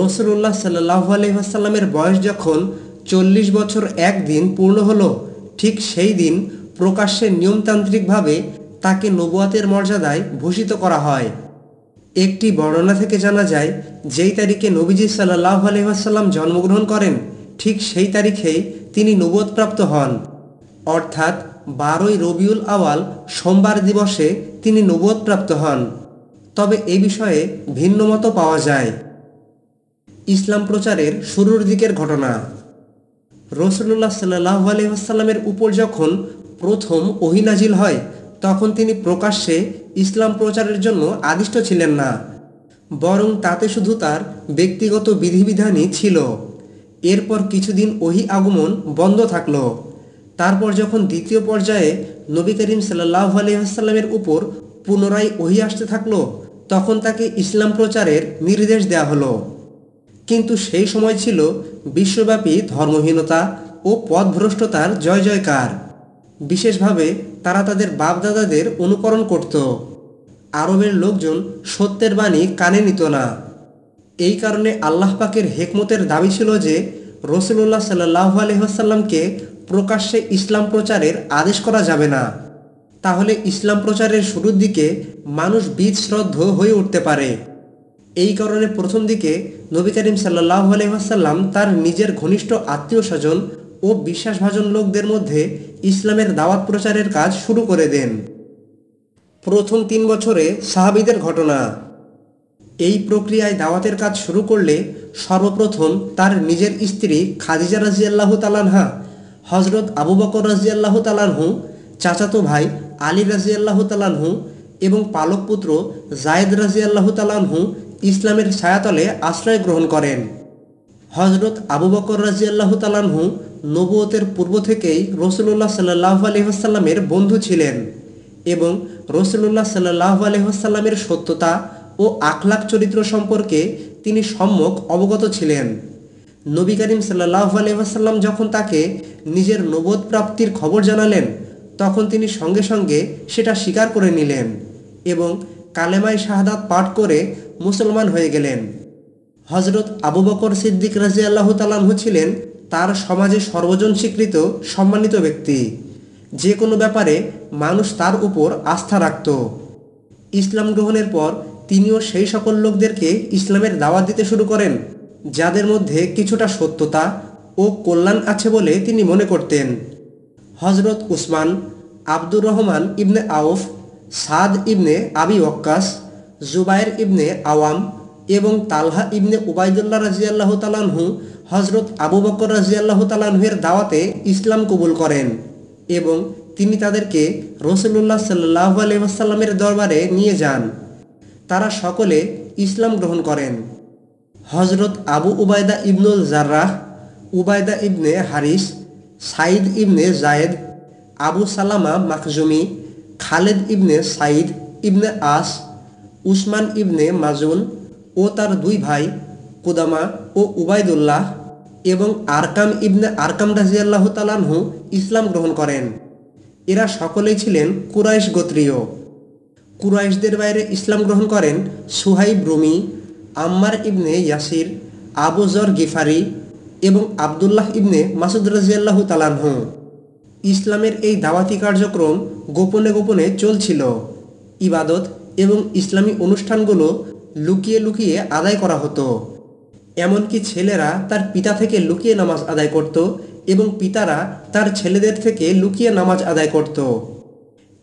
রসুল্লাহ সাল্লাহ আলহিহাসাল্লামের বয়স যখন চল্লিশ বছর একদিন পূর্ণ হলো ঠিক সেই দিন প্রকাশ্যে নিয়মতান্ত্রিকভাবে তাকে নবুয়াতের মর্যাদায় ভূষিত করা হয় একটি বর্ণনা থেকে জানা যায় যেই তারিখে নবীজি সাল্লাহ আলহিহাসাল্লাম জন্মগ্রহণ করেন ঠিক সেই তারিখেই তিনি নবুয়তপ্রাপ্ত হন অর্থাৎ বারোই রবিউল আওয়াল সোমবার দিবসে তিনি নবুয়তপ্রাপ্ত হন তবে এ বিষয়ে ভিন্ন মতো পাওয়া যায় ইসলাম প্রচারের শুরুর দিকের ঘটনা রসুল্লাহ সাল্লাহ আলহিহাসাল্লামের উপর যখন প্রথম ওহিনাজিল হয় তখন তিনি প্রকাশ্যে ইসলাম প্রচারের জন্য আদিষ্ট ছিলেন না বরং তাতে শুধু তার ব্যক্তিগত বিধিবিধানই ছিল এরপর কিছুদিন ওহি আগমন বন্ধ থাকল তারপর যখন দ্বিতীয় পর্যায়ে নবী করিম সাল্লাহ আলহিহাসাল্লামের উপর পুনরায় ওহি আসতে থাকলো তখন তাকে ইসলাম প্রচারের নির্দেশ দেওয়া হলো কিন্তু সেই সময় ছিল বিশ্বব্যাপী ধর্মহীনতা ও পথভ্রষ্টতার জয় জয়কার বিশেষভাবে তারা তাদের বাপদাদাদের অনুকরণ করত আরবের লোকজন সত্যের বাণী কানে নিত না এই কারণে আল্লাহ পাকের হেকমতের দাবি ছিল যে রসুল্লাহ সাল্লাহ আলহ্লামকে প্রকাশ্যে ইসলাম প্রচারের আদেশ করা যাবে না তাহলে ইসলাম প্রচারের শুরুর দিকে মানুষ বীজ শ্রদ্ধ হয়ে উঠতে পারে এই কারণে প্রথম দিকে নবী করিম সাল্লাহ আলহাসাল্লাম তার নিজের ঘনিষ্ঠ আত্মীয় স্বজন ও বিশ্বাসভাজন লোকদের মধ্যে ইসলামের দাওয়াত প্রচারের কাজ শুরু করে দেন প্রথম তিন বছরে সাহাবিদের ঘটনা এই প্রক্রিয়ায় দাওয়াতের কাজ শুরু করলে সর্বপ্রথম তার নিজের স্ত্রী খাদিজা রাজিয়াল্লাহ তালানহা হজরত আবু বকর রাজিয়াল্লাহ তালানহু চাচাতো ভাই আলী রাজিয়াল্লাহ তালানহু এবং পালক পুত্র জায়দ রাজিয়াল্লাহ তালানহু ইসলামের ছায়াতলে আশ্রয় গ্রহণ করেন হজরত আবু বকর রাজিয়াল্লাহ তালানহু নবুয়তের পূর্ব থেকেই রসুল্লাহ সাল্লাহ আলহিহাসাল্লামের বন্ধু ছিলেন এবং রসুল্লাহ সাল্লাহ আলহিহাসাল্লামের সত্যতা ও আখলাক চরিত্র সম্পর্কে তিনি সম্যক অবগত ছিলেন নবী করিম সাল্লাহ আলহিহাসাল্লাম যখন তাকে নিজের নবোদ প্রাপ্তির খবর জানালেন তখন তিনি সঙ্গে সঙ্গে সেটা স্বীকার করে নিলেন এবং কালেমায় শাহাদাত পাঠ করে মুসলমান হয়ে গেলেন হজরত আবু বকর সিদ্দিক রাজি আল্লাহ তালাহু ছিলেন তার সমাজে সর্বজন স্বীকৃত সম্মানিত ব্যক্তি যে কোনো ব্যাপারে মানুষ তার উপর আস্থা রাখত ইসলাম গ্রহণের পর তিনিও সেই সকল লোকদেরকে ইসলামের দাওয়াত দিতে শুরু করেন যাদের মধ্যে কিছুটা সত্যতা ও কল্যাণ আছে বলে তিনি মনে করতেন হজরত উসমান আব্দুর রহমান ইবনে আউফ সাদ ইবনে আবি ওক্কাস জুবাইর ইবনে আওয়াম এবং তালহা ইবনে উবায়দুল্লাহ রাজিয়াল্লাহ তালানহু হজরত আবু বকর রাজিয়াল্লাহ তালানহের দাওয়াতে ইসলাম কবুল করেন এবং তিনি তাদেরকে রসুল্লাহ সাল্লাহ আলহামের দরবারে নিয়ে যান তারা সকলে ইসলাম গ্রহণ করেন হজরত আবু উবায়দা ইবনুল জার্রাহ উবায়দা ইবনে হারিস সাইদ ইবনে জায়েদ আবু সালামা মাকজুমি খালেদ ইবনে সাইদ ইবনে আস উসমান ইবনে মাজুন ও তার দুই ভাই কুদামা ও উবায়দুল্লাহ এবং আরকাম ইবনে আরকাম রাজিয়াল্লাহ তালানহু ইসলাম গ্রহণ করেন এরা সকলেই ছিলেন কুরাইশ গোত্রীয় কুরাইশদের বাইরে ইসলাম গ্রহণ করেন সুহাইব রুমি আম্মার ইবনে ইয়াসির আবুজর গিফারি এবং আবদুল্লাহ ইবনে মাসুদ রাজিয়াল্লাহ তালানহু ইসলামের এই দাওয়াতি কার্যক্রম গোপনে গোপনে চলছিল ইবাদত এবং ইসলামী অনুষ্ঠানগুলো লুকিয়ে লুকিয়ে আদায় করা হতো এমনকি ছেলেরা তার পিতা থেকে লুকিয়ে নামাজ আদায় করত এবং পিতারা তার ছেলেদের থেকে লুকিয়ে নামাজ আদায় করত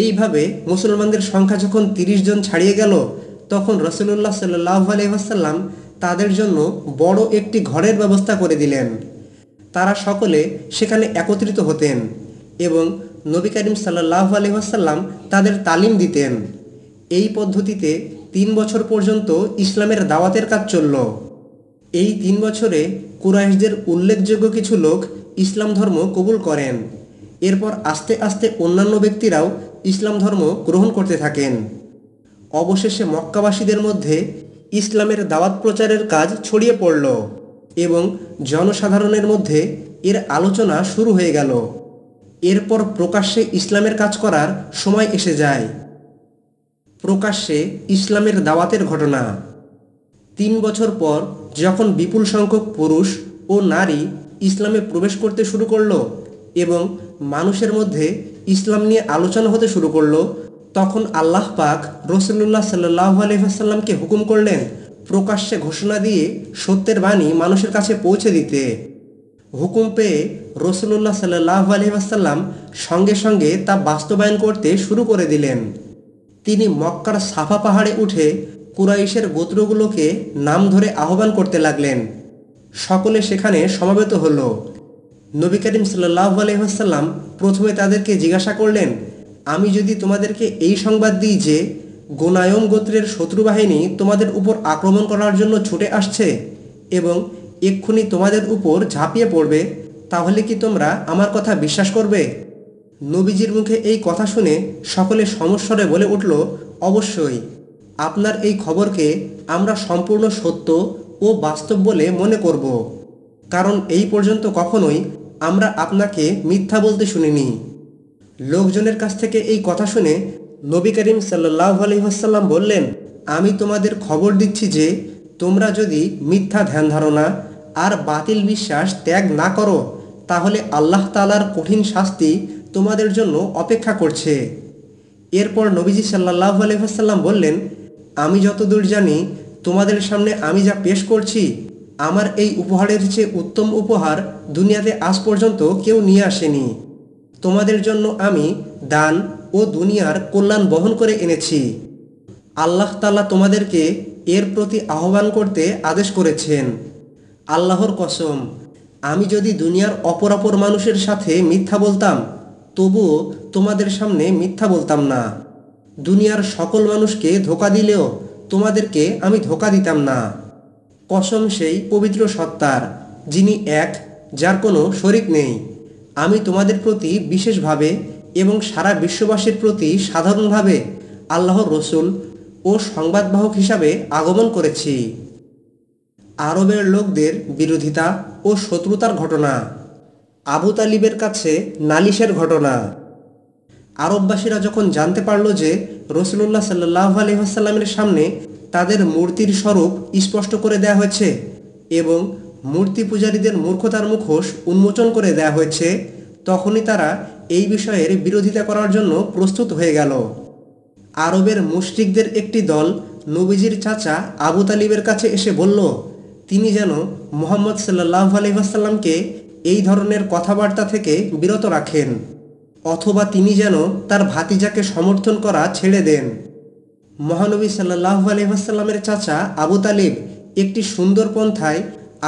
এইভাবে মুসলমানদের সংখ্যা যখন তিরিশ জন ছাড়িয়ে গেল তখন রসুল্লাহ সাল্লাহ আলহাসাল্লাম তাদের জন্য বড় একটি ঘরের ব্যবস্থা করে দিলেন তারা সকলে সেখানে একত্রিত হতেন এবং নবী করিম সাল্লাহ আলহ্লাম তাদের তালিম দিতেন এই পদ্ধতিতে তিন বছর পর্যন্ত ইসলামের দাওয়াতের কাজ চলল এই তিন বছরে কুরাইশদের উল্লেখযোগ্য কিছু লোক ইসলাম ধর্ম কবুল করেন এরপর আস্তে আস্তে অন্যান্য ব্যক্তিরাও ইসলাম ধর্ম গ্রহণ করতে থাকেন অবশেষে মক্কাবাসীদের মধ্যে ইসলামের দাওয়াত প্রচারের কাজ ছড়িয়ে পড়ল এবং জনসাধারণের মধ্যে এর আলোচনা শুরু হয়ে গেল এরপর প্রকাশ্যে ইসলামের কাজ করার সময় এসে যায় প্রকাশ্যে ইসলামের দাওয়াতের ঘটনা তিন বছর পর যখন বিপুল সংখ্যক পুরুষ ও নারী ইসলামে প্রবেশ করতে শুরু করলো এবং মানুষের মধ্যে ইসলাম নিয়ে আলোচনা হতে শুরু করলো তখন আল্লাহ পাক রসুল্লাহ সাল্লাহ আলহিহাসাল্লামকে হুকুম করলেন প্রকাশ্যে ঘোষণা দিয়ে সত্যের বাণী মানুষের কাছে পৌঁছে দিতে হুকুম পেয়ে রসুল্লাহ সাল্লাহ আলহিহাসাল্লাম সঙ্গে সঙ্গে তা বাস্তবায়ন করতে শুরু করে দিলেন তিনি মক্কার সাফা পাহাড়ে উঠে কুরাইশের গোত্রগুলোকে নাম ধরে আহ্বান করতে লাগলেন সকলে সেখানে সমাবেত হল নবী করিম সাল্লাহ আলহ্লাম প্রথমে তাদেরকে জিজ্ঞাসা করলেন আমি যদি তোমাদেরকে এই সংবাদ দিই যে গোনায়ম গোত্রের শত্রু বাহিনী তোমাদের উপর আক্রমণ করার জন্য ছুটে আসছে এবং এক্ষুনি তোমাদের উপর ঝাঁপিয়ে পড়বে তাহলে কি তোমরা আমার কথা বিশ্বাস করবে নবীজির মুখে এই কথা শুনে সকলে সমস্বরে বলে উঠল অবশ্যই আপনার এই খবরকে আমরা সম্পূর্ণ সত্য ও বাস্তব বলে মনে করব কারণ এই পর্যন্ত কখনোই আমরা আপনাকে মিথ্যা বলতে শুনিনি লোকজনের কাছ থেকে এই কথা শুনে নবী করিম সাল্লাহ আলহিহাসাল্লাম বললেন আমি তোমাদের খবর দিচ্ছি যে তোমরা যদি মিথ্যা ধ্যান ধারণা আর বাতিল বিশ্বাস ত্যাগ না করো তাহলে আল্লাহ তালার কঠিন শাস্তি তোমাদের জন্য অপেক্ষা করছে এরপর নবীজি সাল্লাহ আলহাম বললেন আমি যতদূর জানি তোমাদের সামনে আমি যা পেশ করছি আমার এই উপহারের চেয়ে উত্তম উপহার দুনিয়াতে আজ পর্যন্ত কেউ নিয়ে আসেনি তোমাদের জন্য আমি দান ও দুনিয়ার কল্যাণ বহন করে এনেছি আল্লাহ তাল্লাহ তোমাদেরকে এর প্রতি আহ্বান করতে আদেশ করেছেন আল্লাহর কসম আমি যদি দুনিয়ার অপরাপর মানুষের সাথে মিথ্যা বলতাম তবুও তোমাদের সামনে মিথ্যা বলতাম না দুনিয়ার সকল মানুষকে ধোকা দিলেও তোমাদেরকে আমি ধোকা দিতাম না কসম সেই পবিত্র সত্তার যিনি এক যার কোনো শরিক নেই আমি তোমাদের প্রতি বিশেষভাবে এবং সারা বিশ্ববাসীর প্রতি সাধারণভাবে আল্লাহর রসুল ও সংবাদবাহক হিসাবে আগমন করেছি আরবের লোকদের বিরোধিতা ও শত্রুতার ঘটনা আবু তালিবের কাছে নালিশের ঘটনা আরববাসীরা যখন জানতে পারল যে রসুল্লাহ সাল্লাহ আলহিহাসাল্লামের সামনে তাদের মূর্তির স্বরূপ স্পষ্ট করে দেয়া হয়েছে এবং মূর্তি পূজারীদের মূর্খতার মুখোশ উন্মোচন করে দেয়া হয়েছে তখনই তারা এই বিষয়ের বিরোধিতা করার জন্য প্রস্তুত হয়ে গেল আরবের মুশরিকদের একটি দল নবীজির চাচা আবু তালিবের কাছে এসে বলল তিনি যেন মোহাম্মদ সাল্লাহ আলহিহাসাল্লামকে এই ধরনের কথাবার্তা থেকে বিরত রাখেন অথবা তিনি যেন তার ভাতিজাকে সমর্থন করা ছেড়ে দেন মহানবী সাল্লাহু আলহামের চাচা আবু তালিব একটি সুন্দর পন্থায়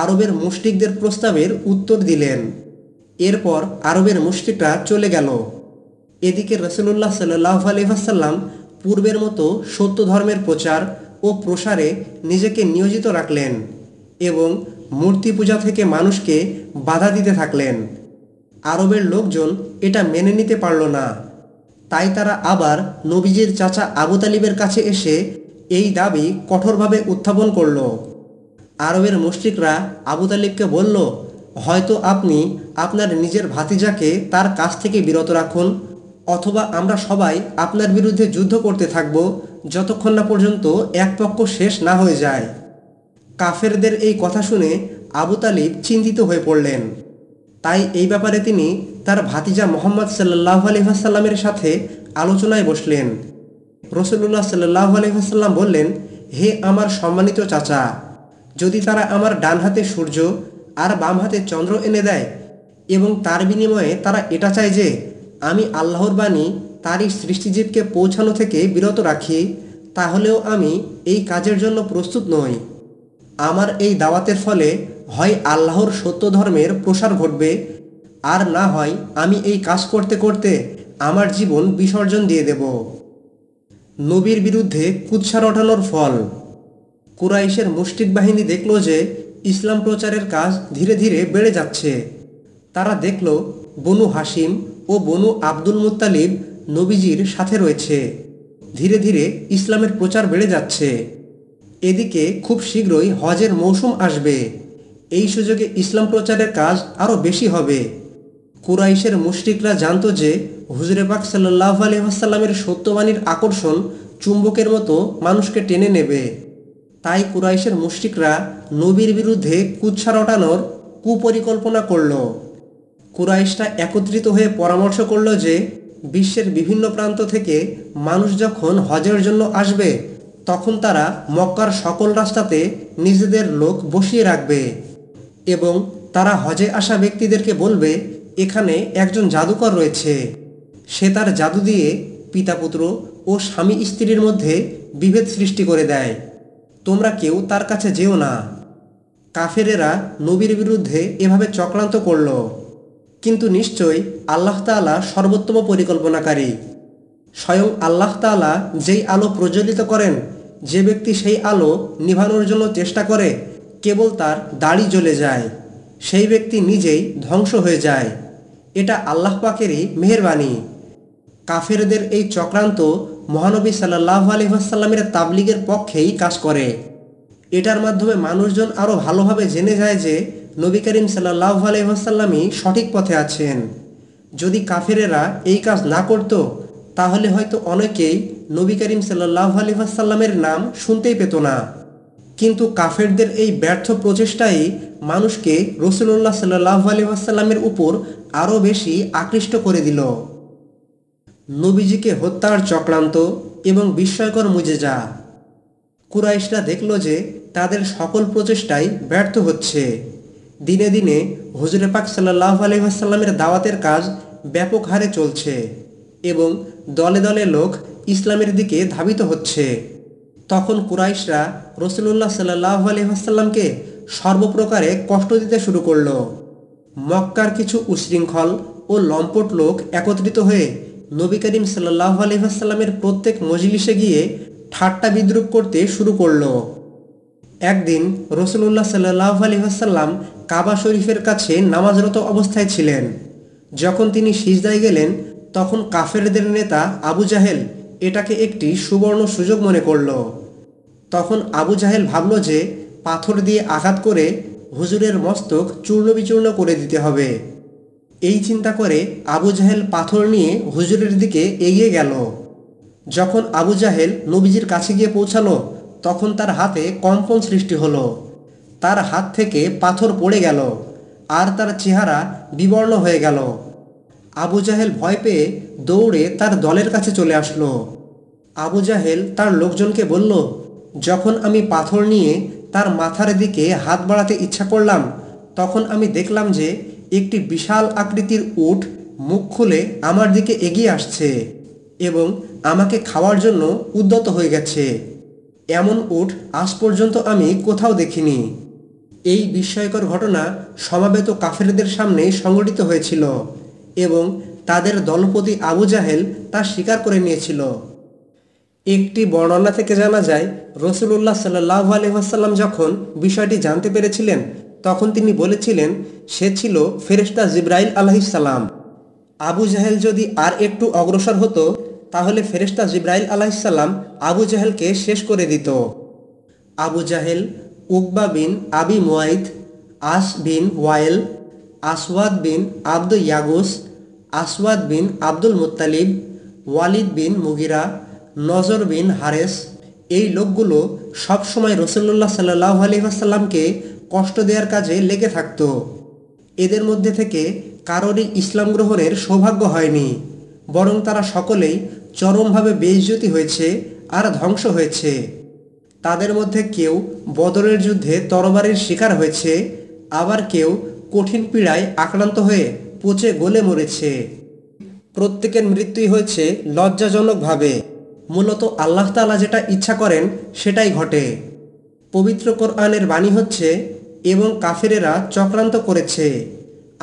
আরবের মুষ্টিকদের প্রস্তাবের উত্তর দিলেন এরপর আরবের মুষ্টিটা চলে গেল এদিকে রসুল্লাহ সাল্লাহু আলহাসাল্লাম পূর্বের মতো সত্য ধর্মের প্রচার ও প্রসারে নিজেকে নিয়োজিত রাখলেন এবং মূর্তি পূজা থেকে মানুষকে বাধা দিতে থাকলেন আরবের লোকজন এটা মেনে নিতে পারল না তাই তারা আবার নবীজির চাচা আবু তালিবের কাছে এসে এই দাবি কঠোরভাবে উত্থাপন করল আরবের মুশ্রিকরা আবু তালিবকে বলল হয়তো আপনি আপনার নিজের ভাতিজাকে তার কাছ থেকে বিরত রাখুন অথবা আমরা সবাই আপনার বিরুদ্ধে যুদ্ধ করতে থাকব যতক্ষণ না পর্যন্ত এক পক্ষ শেষ না হয়ে যায় কাফেরদের এই কথা শুনে আবু তালিব চিন্তিত হয়ে পড়লেন তাই এই ব্যাপারে তিনি তার ভাতিজা মোহাম্মদ সাল্লাহ আলহিহাসাল্লামের সাথে আলোচনায় বসলেন রসুল্লাহ সাল্লাহ আলহিহাসাল্লাম বললেন হে আমার সম্মানিত চাচা যদি তারা আমার ডান হাতে সূর্য আর বাম হাতে চন্দ্র এনে দেয় এবং তার বিনিময়ে তারা এটা চায় যে আমি আল্লাহর বাণী তারই সৃষ্টিজীবকে পৌঁছানো থেকে বিরত রাখি তাহলেও আমি এই কাজের জন্য প্রস্তুত নই আমার এই দাওয়াতের ফলে হয় আল্লাহর সত্য ধর্মের প্রসার ঘটবে আর না হয় আমি এই কাজ করতে করতে আমার জীবন বিসর্জন দিয়ে দেব নবীর বিরুদ্ধে কুৎসার ওঠানোর ফল কুরাইশের মুষ্টিক বাহিনী দেখল যে ইসলাম প্রচারের কাজ ধীরে ধীরে বেড়ে যাচ্ছে তারা দেখল বনু হাসিম ও বনু আব্দুল মুত্তালিব নবীজির সাথে রয়েছে ধীরে ধীরে ইসলামের প্রচার বেড়ে যাচ্ছে এদিকে খুব শীঘ্রই হজের মৌসুম আসবে এই সুযোগে ইসলাম প্রচারের কাজ আরও বেশি হবে কুরাইশের মুশরিকরা জানত যে হুজরেবাক সাল্লাহ আসাল্লামের সত্যবাণীর আকর্ষণ চুম্বকের মতো মানুষকে টেনে নেবে তাই কুরাইশের মুশরিকরা নবীর বিরুদ্ধে কুচ্ছা রটানোর কুপরিকল্পনা করল কুরাইশরা একত্রিত হয়ে পরামর্শ করল যে বিশ্বের বিভিন্ন প্রান্ত থেকে মানুষ যখন হজের জন্য আসবে তখন তারা মক্কার সকল রাস্তাতে নিজেদের লোক বসিয়ে রাখবে এবং তারা হজে আসা ব্যক্তিদেরকে বলবে এখানে একজন জাদুকর রয়েছে সে তার জাদু দিয়ে পিতা পুত্র ও স্বামী স্ত্রীর মধ্যে বিভেদ সৃষ্টি করে দেয় তোমরা কেউ তার কাছে যেও না কাফেরেরা নবীর বিরুদ্ধে এভাবে চক্রান্ত করল কিন্তু নিশ্চয়ই আল্লাহ তালা সর্বোত্তম পরিকল্পনাকারী স্বয়ং আল্লাহ তালা যেই আলো প্রজ্বলিত করেন যে ব্যক্তি সেই আলো নিভানোর জন্য চেষ্টা করে কেবল তার দাড়ি জ্বলে যায় সেই ব্যক্তি নিজেই ধ্বংস হয়ে যায় এটা আল্লাহ পাকেরই মেহরবানি কাফেরদের এই চক্রান্ত মহানবী সাল্লাহ আলহিহাসাল্লামের তাবলিগের পক্ষেই কাজ করে এটার মাধ্যমে মানুষজন আরও ভালোভাবে জেনে যায় যে নবী করিম সাল্লাহ আলহিহাসাল্লামই সঠিক পথে আছেন যদি কাফেরেরা এই কাজ না করতো তাহলে হয়তো অনেকেই নবী করিম সাল্লাহ আলিহাসাল্লামের নাম শুনতেই পেত না কিন্তু কাফেরদের এই ব্যর্থ প্রচেষ্টাই মানুষকে রসুল্লাহ সাল্লাহ আলিহাসাল্লামের উপর আরও বেশি আকৃষ্ট করে দিল নবীজিকে হত্যার চক্রান্ত এবং বিস্ময়কর মুজেজা কুরাইশরা দেখল যে তাদের সকল প্রচেষ্টাই ব্যর্থ হচ্ছে দিনে দিনে হজরে পাক সাল্লাহ আলহামের দাওয়াতের কাজ ব্যাপক হারে চলছে এবং দলে দলে লোক ইসলামের দিকে ধাবিত হচ্ছে তখন কুরাইশরা রসুল্লাহ সাল্লাহ আলহিহাসাল্লামকে সর্বপ্রকারে কষ্ট দিতে শুরু করল মক্কার কিছু উশৃঙ্খল ও লম্পট লোক একত্রিত হয়ে নবী করিম সাল্লাহ আলহিহাসাল্লামের প্রত্যেক মজলিসে গিয়ে ঠাট্টা বিদ্রুপ করতে শুরু করল একদিন রসুল্লাহ সাল্লাহ আলহিহাসাল্লাম কাবা শরীফের কাছে নামাজরত অবস্থায় ছিলেন যখন তিনি সিজদায় গেলেন তখন কাফেরদের নেতা আবু জাহেল এটাকে একটি সুবর্ণ সুযোগ মনে করল তখন আবু জাহেল ভাবল যে পাথর দিয়ে আঘাত করে হুজুরের মস্তক চূর্ণবিচূর্ণ করে দিতে হবে এই চিন্তা করে আবু জাহেল পাথর নিয়ে হুজুরের দিকে এগিয়ে গেল যখন আবু জাহেল নবীজির কাছে গিয়ে পৌঁছালো তখন তার হাতে কম্পন সৃষ্টি হলো তার হাত থেকে পাথর পড়ে গেল আর তার চেহারা বিবর্ণ হয়ে গেল আবু জাহেল ভয় পেয়ে দৌড়ে তার দলের কাছে চলে আসলো আবু জাহেল তার লোকজনকে বলল যখন আমি পাথর নিয়ে তার মাথার দিকে হাত বাড়াতে ইচ্ছা করলাম তখন আমি দেখলাম যে একটি বিশাল আকৃতির উঠ মুখ খুলে আমার দিকে এগিয়ে আসছে এবং আমাকে খাওয়ার জন্য উদ্যত হয়ে গেছে এমন উঠ আজ পর্যন্ত আমি কোথাও দেখিনি এই বিস্ময়কর ঘটনা সমাবেত কাফেরদের সামনে সংঘটিত হয়েছিল এবং তাদের দলপতি আবু জাহেল তা স্বীকার করে নিয়েছিল একটি বর্ণনা থেকে জানা যায় রসুল্লাহ সাল্লাহ আলহাসাল্লাম যখন বিষয়টি জানতে পেরেছিলেন তখন তিনি বলেছিলেন সে ছিল ফেরেস্তা জিব্রাইল আলাহিসাল্লাম আবু জাহেল যদি আর একটু অগ্রসর হতো তাহলে ফেরেস্তা জিব্রাইল আলাহিসাল্লাম আবু জাহেলকে শেষ করে দিত আবু জাহেল উকবা বিন আবি মুয়াইদ আস বিন ওয়াইল আসওয়াদ বিন আব্দুল ইয়াগুস আসওয়াদ বিন আব্দুল মুতালিব ওয়ালিদ বিন মুগিরা নজর বিন হারেস এই লোকগুলো সবসময় রসুল্লাহ সাল্লাহ আলহিহাসাল্লামকে কষ্ট দেওয়ার কাজে লেগে থাকত এদের মধ্যে থেকে কারোরই ইসলাম গ্রহণের সৌভাগ্য হয়নি বরং তারা সকলেই চরমভাবে বেজ্যোতি হয়েছে আর ধ্বংস হয়েছে তাদের মধ্যে কেউ বদরের যুদ্ধে তরবারির শিকার হয়েছে আবার কেউ কঠিন পীড়ায় আক্রান্ত হয়ে পচে গলে মরেছে প্রত্যেকের মৃত্যুই হয়েছে লজ্জাজনকভাবে মূলত আল্লাহ তালা যেটা ইচ্ছা করেন সেটাই ঘটে পবিত্র কোরআনের বাণী হচ্ছে এবং কাফেরেরা চক্রান্ত করেছে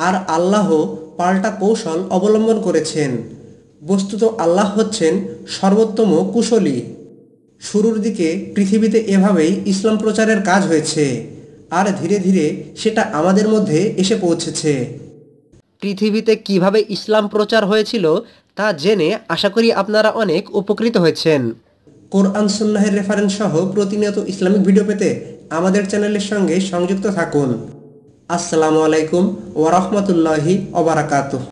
আর আল্লাহ পাল্টা কৌশল অবলম্বন করেছেন বস্তুত আল্লাহ হচ্ছেন সর্বোত্তম কুশলী শুরুর দিকে পৃথিবীতে এভাবেই ইসলাম প্রচারের কাজ হয়েছে আর ধীরে ধীরে সেটা আমাদের মধ্যে এসে পৌঁছেছে পৃথিবীতে কিভাবে ইসলাম প্রচার হয়েছিল তা জেনে আশা করি আপনারা অনেক উপকৃত হয়েছেন কোরআন সুন্নাহের রেফারেন্স সহ প্রতিনিয়ত ইসলামিক ভিডিও পেতে আমাদের চ্যানেলের সঙ্গে সংযুক্ত থাকুন আসসালামু আলাইকুম ওয়ারহমতুল্লাহি ওবরাকাতুহ